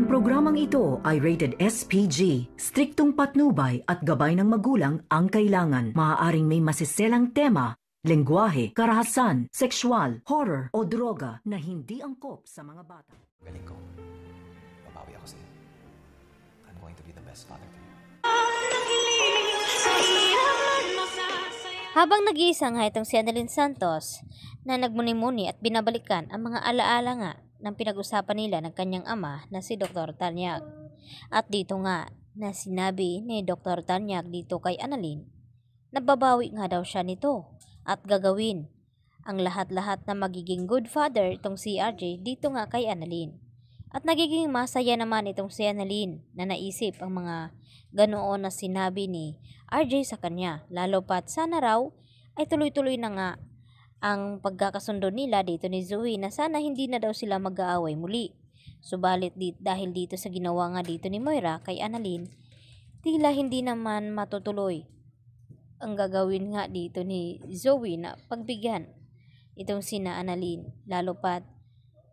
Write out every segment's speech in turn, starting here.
Ang programang ito ay rated SPG. Striktong patnubay at gabay ng magulang ang kailangan. Maaaring may masiselang tema, lengguwahe, karahasan, sexual, horror o droga na hindi angkop sa mga bata. Galing ko. Babawi ako sa iyo. I'm going to be the best father to you. Habang nag-iisa nga itong si Annalyn Santos na nagmuni-muni at binabalikan ang mga alaala nga ng pinag-usapan nila ng kanyang ama na si Dr. Tanyag. At dito nga na sinabi ni Dr. Tanyag dito kay Annalyn nababawi nga daw siya nito at gagawin ang lahat-lahat na magiging good father itong si RJ dito nga kay Annalyn. At nagiging masaya naman itong si Annalyn na naisip ang mga ganoon na sinabi ni RJ sa kanya lalo pat sana raw ay tuloy-tuloy na nga ang pagkakasundo nila dito ni Zoe na sana hindi na daw sila mag-aaway muli. Subalit dit dahil dito sa ginawa nga dito ni Moira kay Annalyn, tila hindi naman matutuloy ang gagawin nga dito ni Zoe na pagbigyan itong sina Annalyn. Lalo pat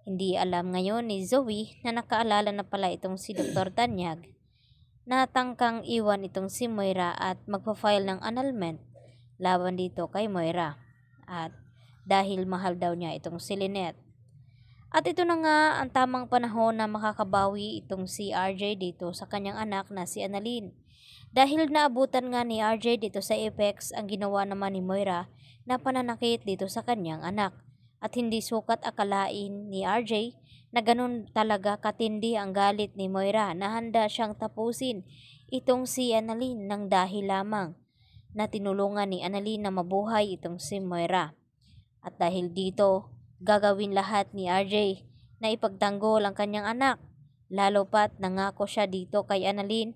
hindi alam ngayon ni Zoe na nakaalala na pala itong si Dr. Tanyag na tangkang iwan itong si Moira at magpa-file ng annulment laban dito kay Moira. At dahil mahal daw niya itong si Lynette. At ito na nga ang tamang panahon na makakabawi itong si RJ dito sa kanyang anak na si Annalyn. Dahil naabutan nga ni RJ dito sa Apex ang ginawa naman ni Moira na pananakit dito sa kanyang anak. At hindi sukat akalain ni RJ na ganun talaga katindi ang galit ni Moira na handa siyang tapusin itong si Annalyn ng dahil lamang na tinulungan ni Annalyn na mabuhay itong si Moira. At dahil dito, gagawin lahat ni RJ na ipagtanggol ang kanyang anak. Lalo pat nangako siya dito kay Annalyn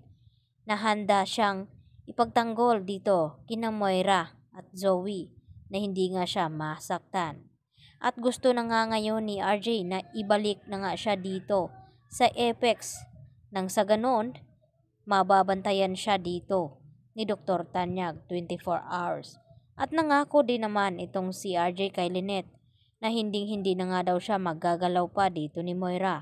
na handa siyang ipagtanggol dito kina Moira at Zoe na hindi nga siya masaktan. At gusto na nga ngayon ni RJ na ibalik na nga siya dito sa Apex nang sa ganon, mababantayan siya dito ni Dr. Tanyag 24 hours. At nangako din naman itong si RJ kay Lynette na hinding-hindi na nga daw siya maggagalaw pa dito ni Moira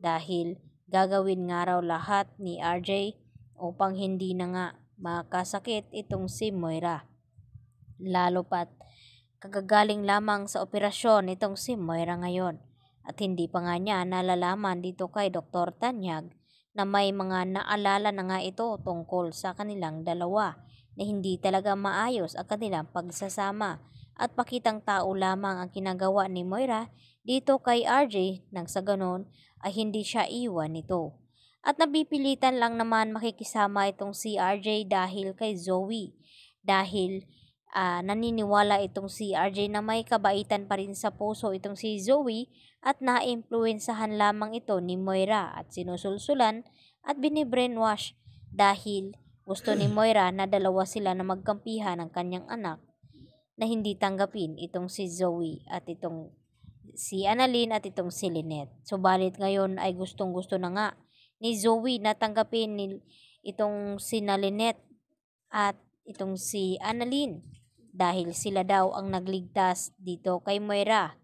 dahil gagawin nga raw lahat ni RJ upang hindi na nga makasakit itong si Moira. Lalo pat kagagaling lamang sa operasyon itong si Moira ngayon at hindi pa nga niya nalalaman dito kay Dr. Tanyag na may mga naalala na nga ito tungkol sa kanilang dalawa na hindi talaga maayos ang kanilang pagsasama at pakitang tao lamang ang kinagawa ni Moira dito kay RJ nang sa ganon ay hindi siya iwan nito. At nabipilitan lang naman makikisama itong si RJ dahil kay Zoe dahil uh, naniniwala itong si RJ na may kabaitan pa rin sa puso itong si Zoe at naimpluwensahan lamang ito ni Moira at sinusulsulan at binibrainwash dahil gusto ni Moira na dalawa sila na magkampihan ng kanyang anak na hindi tanggapin itong si Zoe at itong si Annalyn at itong si Lynette. Subalit ngayon ay gustong gusto na nga ni Zoe na tanggapin ni itong si Lynette at itong si Annalyn dahil sila daw ang nagligtas dito kay Moira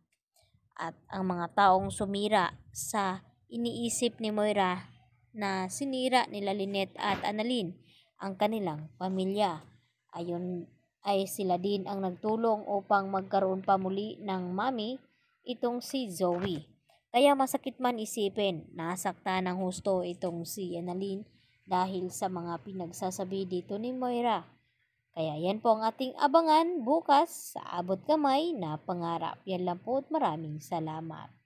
at ang mga taong sumira sa iniisip ni Moira na sinira nila Lynette at Annalyn ang kanilang pamilya. Ayon ay sila din ang nagtulong upang magkaroon pa muli ng mami itong si Zoe. Kaya masakit man isipin, nasakta ng husto itong si Annalyn dahil sa mga pinagsasabi dito ni Moira. Kaya yan po ang ating abangan bukas sa abot kamay na pangarap. Yan lang po at maraming salamat.